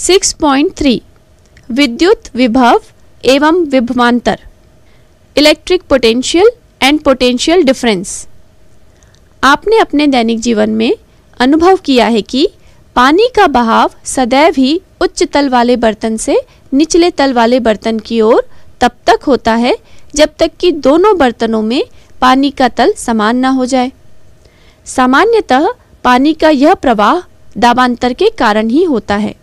6.3 विद्युत विभव एवं विभवांतर electric potential and potential difference आपने अपने दैनिक जीवन में अनुभव किया है कि पानी का बहाव सदैव ही उच्च तल वाले बर्तन से निचले तल वाले बर्तन की ओर तब तक होता है जब तक कि दोनों बर्तनों में पानी का तल समान ना हो जाए सामान्यतः पानी का यह प्रवाह दाबांतर के कारण ही होता है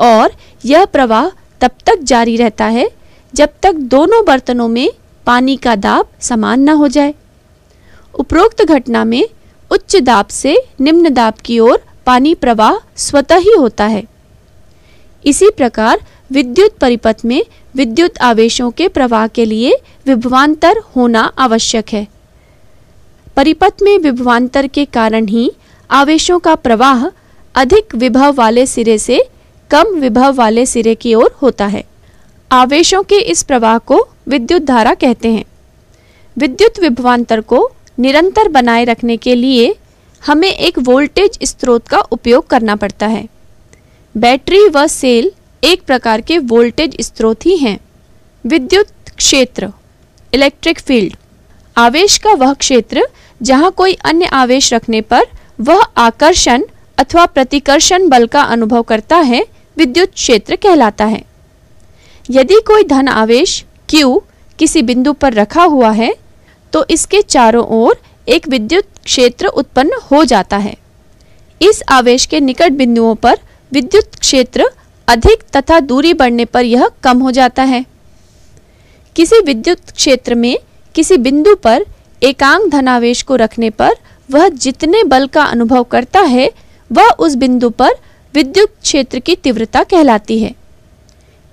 और यह प्रवाह तब तक जारी रहता है जब तक दोनों बर्तनों में पानी का दाब समान न हो जाए उपरोक्त घटना में उच्च दाब से निम्न दाब की ओर पानी प्रवाह स्वतः ही होता है इसी प्रकार विद्युत परिपथ में विद्युत आवेशों के प्रवाह के लिए विभवांतर होना आवश्यक है परिपथ में विभवांतर के कारण ही आवेशों का प्रवाह अधिक विभव वाले सिरे से कम विभव वाले सिरे की ओर होता है आवेशों के इस प्रवाह को विद्युत धारा कहते हैं विद्युत विभवांतर को निरंतर बनाए रखने के लिए हमें एक वोल्टेज स्रोत का उपयोग करना पड़ता है बैटरी व सेल एक प्रकार के वोल्टेज स्रोत ही हैं विद्युत क्षेत्र इलेक्ट्रिक फील्ड आवेश का वह क्षेत्र जहां कोई अन्य आवेश रखने पर वह आकर्षण अथवा प्रतिकर्षण बल का अनुभव करता है विद्युत क्षेत्र कहलाता है यदि कोई धन आवेश Q किसी बिंदु पर रखा हुआ है तो इसके चारों ओर एक विद्युत क्षेत्र उत्पन्न हो जाता है इस आवेश के निकट बिंदुओं पर विद्युत क्षेत्र अधिक तथा दूरी बढ़ने पर यह कम हो जाता है किसी विद्युत क्षेत्र में किसी बिंदु पर एकांक धनावेश को रखने पर वह जितने बल का अनुभव करता है वह उस बिंदु पर विद्युत क्षेत्र की तीव्रता कहलाती है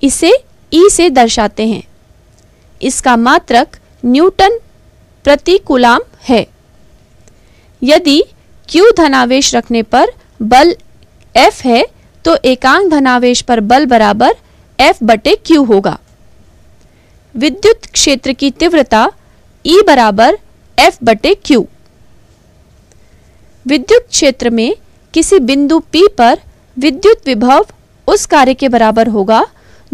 इसे ई e से दर्शाते हैं इसका मात्रक न्यूटन प्रति कुलाम है यदि Q धनावेश रखने पर बल F है तो एकांक धनावेश पर बल बराबर F बटे Q होगा विद्युत क्षेत्र की तीव्रता E बराबर F बटे Q विद्युत क्षेत्र में किसी बिंदु P पर विद्युत विभव उस कार्य के बराबर होगा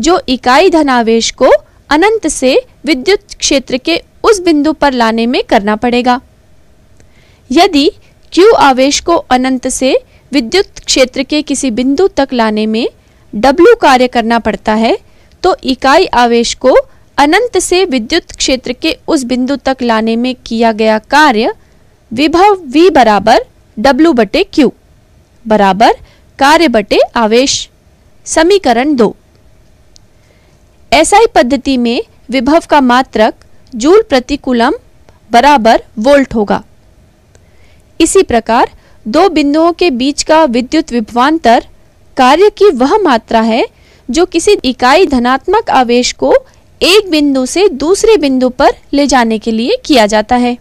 जो इकाई धनावेश को अनंत से विद्युत क्षेत्र के उस बिंदु पर लाने में करना पड़ेगा यदि Q आवेश को अनंत से विद्युत क्षेत्र के किसी बिंदु तक लाने में W कार्य करना पड़ता है तो इकाई आवेश को अनंत से विद्युत क्षेत्र के उस बिंदु तक लाने में किया गया कार्य विभव V बराबर W बटे Q बराबर कार्य बटे आवेश समीकरण दो एसआई पद्धति में विभव का मात्रक जूल प्रति कुलम बराबर वोल्ट होगा इसी प्रकार दो बिंदुओं के बीच का विद्युत विभवांतर कार्य की वह मात्रा है जो किसी इकाई धनात्मक आवेश को एक बिंदु से दूसरे बिंदु पर ले जाने के लिए किया जाता है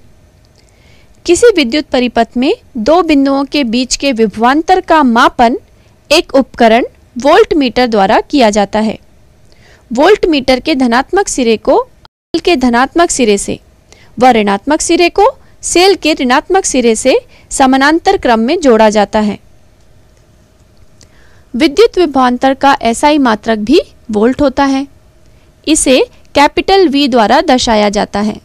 किसी विद्युत परिपथ में दो बिंदुओं के बीच के विभवांतर का मापन एक उपकरण वोल्ट मीटर द्वारा किया जाता है वोल्ट मीटर के धनात्मक सिरे को सेल के धनात्मक सिरे से व ऋणात्मक सिरे को सेल के ऋणात्मक सिरे से समानांतर क्रम में जोड़ा जाता है विद्युत विभवांतर का ऐसा ही मात्रक भी वोल्ट होता है इसे कैपिटल वी द्वारा दर्शाया जाता है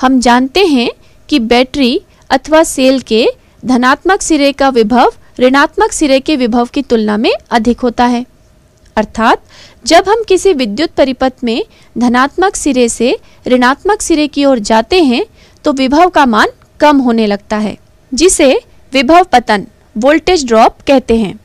हम जानते हैं कि बैटरी अथवा सेल के धनात्मक सिरे का विभव ऋणात्मक सिरे के विभव की तुलना में अधिक होता है अर्थात जब हम किसी विद्युत परिपथ में धनात्मक सिरे से ऋणात्मक सिरे की ओर जाते हैं तो विभव का मान कम होने लगता है जिसे विभव पतन वोल्टेज ड्रॉप कहते हैं